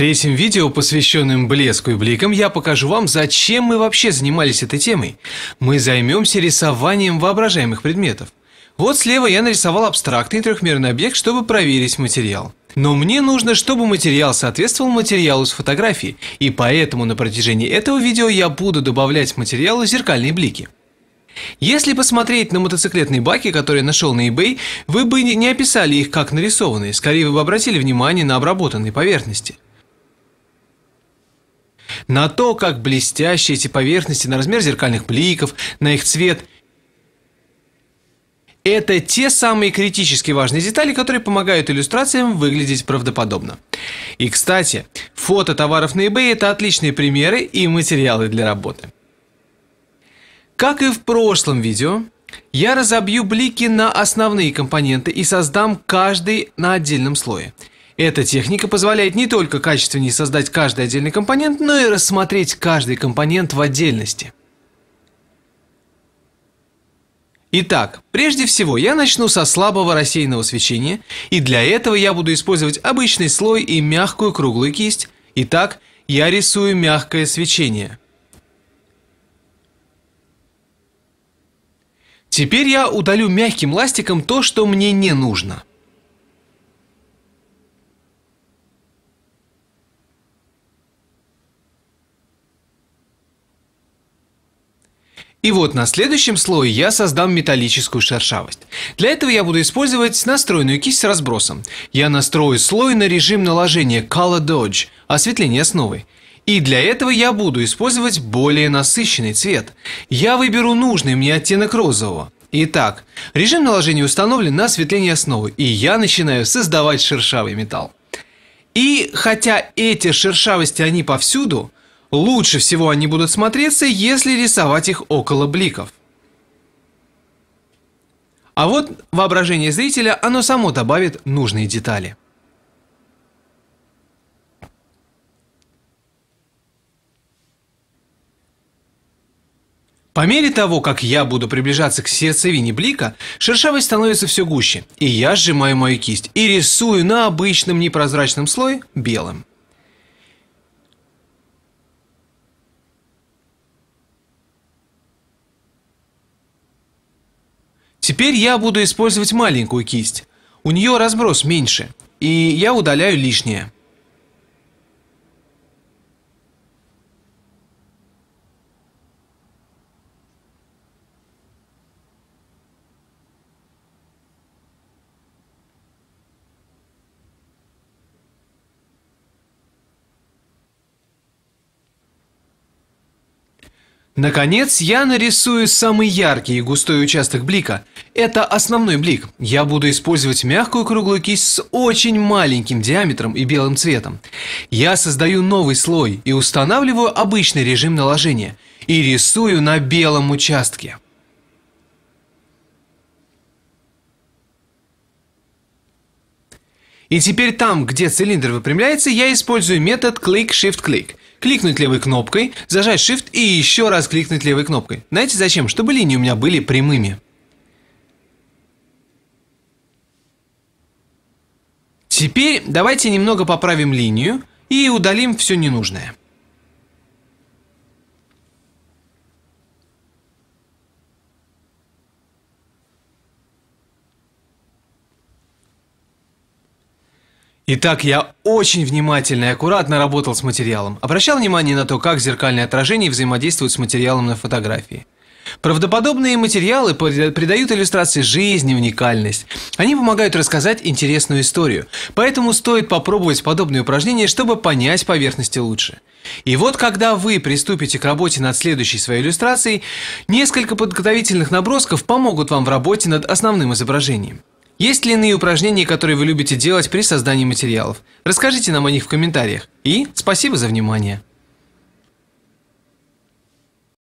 третьем видео, посвященном блеску и бликам, я покажу вам, зачем мы вообще занимались этой темой. Мы займемся рисованием воображаемых предметов. Вот слева я нарисовал абстрактный трехмерный объект, чтобы проверить материал. Но мне нужно, чтобы материал соответствовал материалу с фотографии, и поэтому на протяжении этого видео я буду добавлять в материалы зеркальные блики. Если посмотреть на мотоциклетные баки, которые я нашел на eBay, вы бы не описали их как нарисованные, скорее вы бы обратили внимание на обработанные поверхности на то, как блестящие эти поверхности, на размер зеркальных бликов, на их цвет. Это те самые критически важные детали, которые помогают иллюстрациям выглядеть правдоподобно. И, кстати, фото товаров на eBay – это отличные примеры и материалы для работы. Как и в прошлом видео, я разобью блики на основные компоненты и создам каждый на отдельном слое – эта техника позволяет не только качественнее создать каждый отдельный компонент, но и рассмотреть каждый компонент в отдельности. Итак, прежде всего я начну со слабого рассеянного свечения, и для этого я буду использовать обычный слой и мягкую круглую кисть. Итак, я рисую мягкое свечение. Теперь я удалю мягким ластиком то, что мне не нужно. И вот на следующем слое я создам металлическую шершавость. Для этого я буду использовать настроенную кисть с разбросом. Я настрою слой на режим наложения Color Dodge, осветление основы. И для этого я буду использовать более насыщенный цвет. Я выберу нужный мне оттенок розового. Итак, режим наложения установлен на осветление основы, и я начинаю создавать шершавый металл. И хотя эти шершавости, они повсюду, Лучше всего они будут смотреться, если рисовать их около бликов. А вот воображение зрителя, оно само добавит нужные детали. По мере того, как я буду приближаться к сердцевине блика, шершавость становится все гуще, и я сжимаю мою кисть и рисую на обычном непрозрачном слое белым. Теперь я буду использовать маленькую кисть. У нее разброс меньше, и я удаляю лишнее. Наконец, я нарисую самый яркий и густой участок блика – это основной блик. Я буду использовать мягкую круглую кисть с очень маленьким диаметром и белым цветом. Я создаю новый слой и устанавливаю обычный режим наложения. И рисую на белом участке. И теперь там, где цилиндр выпрямляется, я использую метод Click-Shift-Click. Кликнуть левой кнопкой, зажать Shift и еще раз кликнуть левой кнопкой. Знаете зачем? Чтобы линии у меня были прямыми. Теперь давайте немного поправим линию и удалим все ненужное. Итак, я очень внимательно и аккуратно работал с материалом. Обращал внимание на то, как зеркальные отражения взаимодействуют с материалом на фотографии. Правдоподобные материалы придают иллюстрации жизни уникальность. Они помогают рассказать интересную историю. Поэтому стоит попробовать подобные упражнения, чтобы понять поверхности лучше. И вот когда вы приступите к работе над следующей своей иллюстрацией, несколько подготовительных набросков помогут вам в работе над основным изображением. Есть ли иные упражнения, которые вы любите делать при создании материалов? Расскажите нам о них в комментариях. И спасибо за внимание.